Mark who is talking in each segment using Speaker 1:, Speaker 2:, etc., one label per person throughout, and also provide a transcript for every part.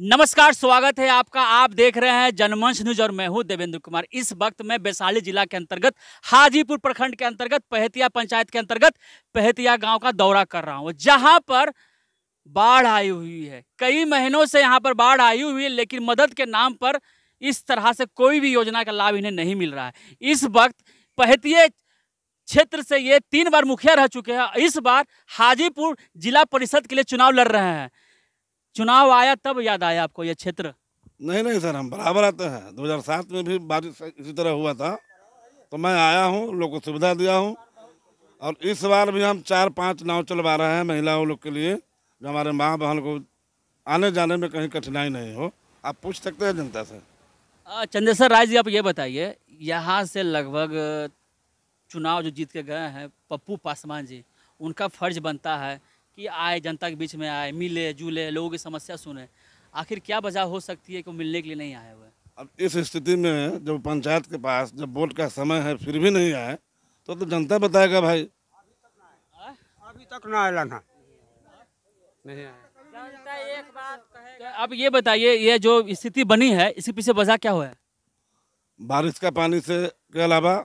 Speaker 1: नमस्कार स्वागत है आपका आप देख रहे हैं जनमंच न्यूज और मैं हूं देवेंद्र कुमार इस वक्त मैं वैशाली जिला के अंतर्गत हाजीपुर प्रखंड के अंतर्गत पहतिया पंचायत के अंतर्गत पहतिया गांव का दौरा कर रहा हूं जहां पर बाढ़ आई हुई है कई महीनों से यहां पर बाढ़ आई हुई है लेकिन मदद के नाम पर इस तरह से कोई भी योजना का लाभ इन्हें नहीं मिल रहा है इस वक्त पहतिया क्षेत्र से ये तीन बार मुखिया रह चुके हैं इस बार हाजीपुर जिला परिषद के लिए चुनाव लड़ रहे हैं चुनाव आया तब
Speaker 2: याद आया आपको ये क्षेत्र नहीं नहीं सर हम बराबर आते हैं 2007 में भी बारिश इसी तरह हुआ था तो मैं आया हूँ लोग को सुविधा दिया हूँ और इस बार भी हम चार पाँच नाव चलवा रहे हैं महिलाओं लोग के लिए जो हमारे माँ बहन को आने जाने में कहीं कठिनाई नहीं हो आप पूछ सकते हैं जनता से चंद्रेश्वर राय जी आप ये बताइए
Speaker 1: यहाँ से लगभग चुनाव जो जीत के गए हैं पप्पू पासवान जी उनका फर्ज बनता है कि आए जनता के बीच में आए मिले जुले लोगों की समस्या सुने आखिर क्या वजह हो सकती है कि मिलने के लिए नहीं आए हुए अब
Speaker 2: इस स्थिति में जब पंचायत के पास जब वोट का समय है फिर भी नहीं आए तो तो जनता बताएगा भाई अभी तक ना आया ना
Speaker 1: नहीं आया अब ये बताइए ये जो स्थिति बनी है इसके पीछे वजह क्या हुआ है
Speaker 2: बारिश का पानी से के अलावा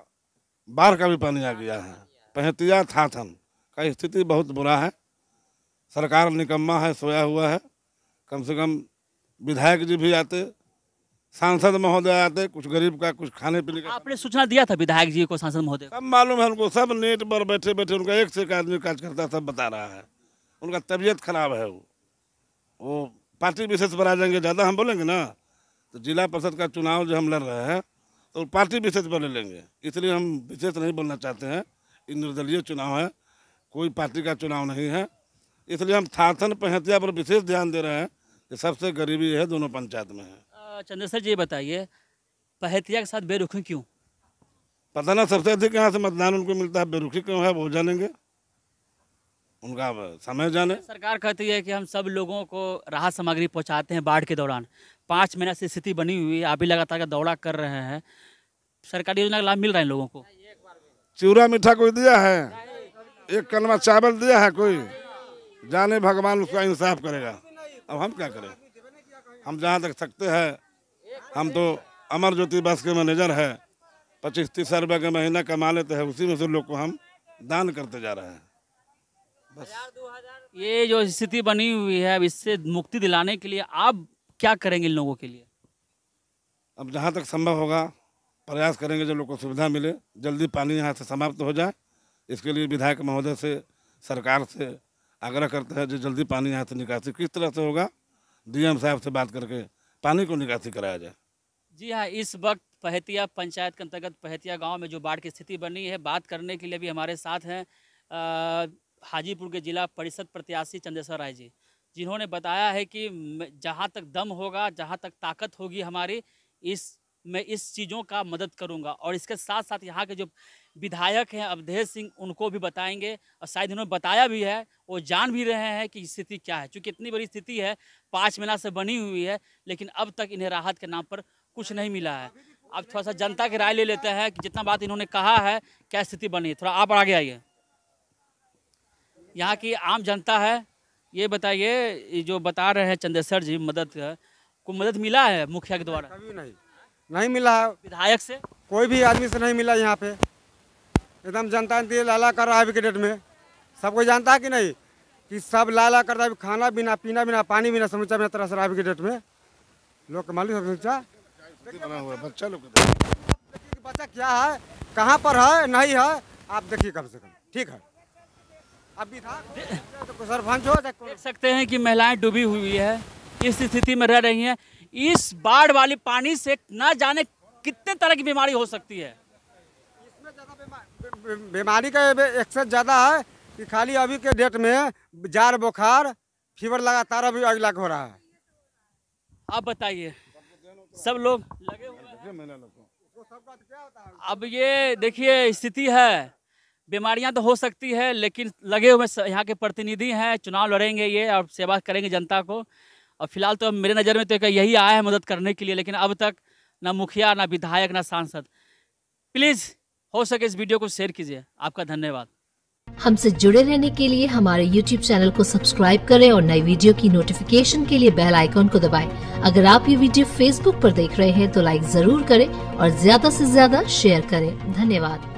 Speaker 2: बाढ़ का भी पानी आ गया है पहतिया था का स्थिति बहुत बुरा है सरकार निकम्मा है सोया हुआ है कम से कम विधायक जी भी आते सांसद महोदय आते कुछ गरीब का कुछ खाने पीने का आपने सूचना दिया था विधायक जी को सांसद महोदय सब मालूम है उनको सब नेट पर बैठे बैठे उनका एक से एक आदमी कार्यकर्ता सब बता रहा है उनका तबीयत खराब है वो वो पार्टी विशेष पर आ जाएंगे ज़्यादा हम बोलेंगे ना तो जिला परिषद का चुनाव जो हम लड़ रहे हैं तो पार्टी विशेष पर ले लेंगे इसलिए हम विशेष नहीं बोलना चाहते हैं ये निर्दलीय चुनाव है कोई पार्टी का चुनाव नहीं है इसलिए हम थाथन पहतिया पर विशेष ध्यान दे रहे हैं कि सबसे गरीबी है दोनों पंचायत में है
Speaker 1: चंद्र सर जी बताइए पहतिया के साथ बेरुखी क्यों
Speaker 2: पता ना सबसे अधिक यहाँ से मतदान उनको मिलता है बेरुखी क्यों है वो जानेंगे उनका समय जाने
Speaker 1: सरकार कहती है कि हम सब लोगों को राहत सामग्री पहुंचाते हैं बाढ़ के दौरान पाँच महीना से स्थिति बनी हुई है आप भी लगातार का दौरा कर रहे हैं सरकारी योजना का लाभ मिल रहा है लोगों को
Speaker 2: चूरा मीठा कोई दिया है एक कलमा चावल दिया है कोई जाने भगवान उसका इंसाफ करेगा अब हम क्या करें हम जहाँ तक सकते हैं हम तो अमर ज्योति बस के मैनेजर है पच्चीस तीस रुपये का महीना कमा लेते हैं उसी में से लोग को हम दान करते जा रहे हैं
Speaker 1: बस ये जो स्थिति बनी हुई है अब इससे मुक्ति दिलाने के लिए आप क्या करेंगे इन लोगों के लिए
Speaker 2: अब जहाँ तक संभव होगा प्रयास करेंगे जो लोग को सुविधा मिले जल्दी पानी यहाँ से समाप्त हो जाए इसके लिए विधायक महोदय से सरकार से आग्रह करते हैं जो जल्दी पानी यहाँ से निकासी किस तरह से होगा डीएम साहब से बात करके पानी को निकासी कराया जाए
Speaker 1: जी हाँ इस वक्त पहतिया पंचायत के अंतर्गत पहतिया गांव में जो बाढ़ की स्थिति बनी है बात करने के लिए भी हमारे साथ हैं हाजीपुर के जिला परिषद प्रत्याशी चंद्रेश्वर राय जी जिन्होंने बताया है कि जहाँ तक दम होगा जहाँ तक ताकत होगी हमारी इस मैं इस चीज़ों का मदद करूंगा और इसके साथ साथ यहाँ के जो विधायक हैं अवधेश सिंह उनको भी बताएंगे और शायद उन्होंने बताया भी है वो जान भी रहे हैं कि स्थिति क्या है क्योंकि इतनी बड़ी स्थिति है पाँच महीना से बनी हुई है लेकिन अब तक इन्हें राहत के नाम पर कुछ नहीं मिला है अब थोड़ा सा जनता की राय ले लेते हैं कि जितना बात इन्होंने कहा है क्या स्थिति बनी है थोड़ा आप आगे आइए यहाँ की आम जनता है ये बताइए जो बता रहे हैं चंद्रेश्वर जी मदद को मदद मिला है मुखिया के द्वारा कभी नहीं नहीं मिला है विधायक से कोई भी आदमी से नहीं मिला यहाँ पे एकदम जनता ने लाला कर रहा है अभी के डेट में सबको जानता है कि नहीं कि सब लाला कर रहा है खाना बिना पीना बिना पानी बिना समुचा बिना तरह से अभी के
Speaker 2: डेट में लोग का मालूम बच्चा लोग
Speaker 1: बच्चा क्या है कहाँ पर है नहीं है
Speaker 2: आप देखिए कम से कम ठीक है
Speaker 1: अभी था सरपंच हो तो देख सकते हैं कि महिलाएं डूबी हुई है इस स्थिति में रह रही हैं इस बाढ़ वाले पानी से ना जाने कितने तरह की बीमारी हो सकती है बीमारी का एक्सेस ज़्यादा है कि खाली अभी के डेट में जार बुखार फीवर लगातार अभी अगला हो रहा है अब बताइए सब लोग
Speaker 2: लगे हुए
Speaker 1: अब ये देखिए स्थिति है बीमारियां तो हो सकती है लेकिन लगे हुए यहाँ के प्रतिनिधि हैं चुनाव लड़ेंगे ये और सेवा करेंगे जनता को और फिलहाल तो मेरे नज़र में तो यही आया है मदद करने के लिए लेकिन अब तक ना मुखिया ना विधायक ना सांसद प्लीज़ हो सके इस वीडियो को शेयर कीजिए आपका धन्यवाद हमसे जुड़े रहने के लिए हमारे YouTube चैनल को सब्सक्राइब करें और नई वीडियो की नोटिफिकेशन के लिए बेल आइकॉन को दबाएं। अगर आप ये वीडियो Facebook पर देख रहे हैं तो लाइक जरूर करें और ज्यादा से ज्यादा शेयर करें धन्यवाद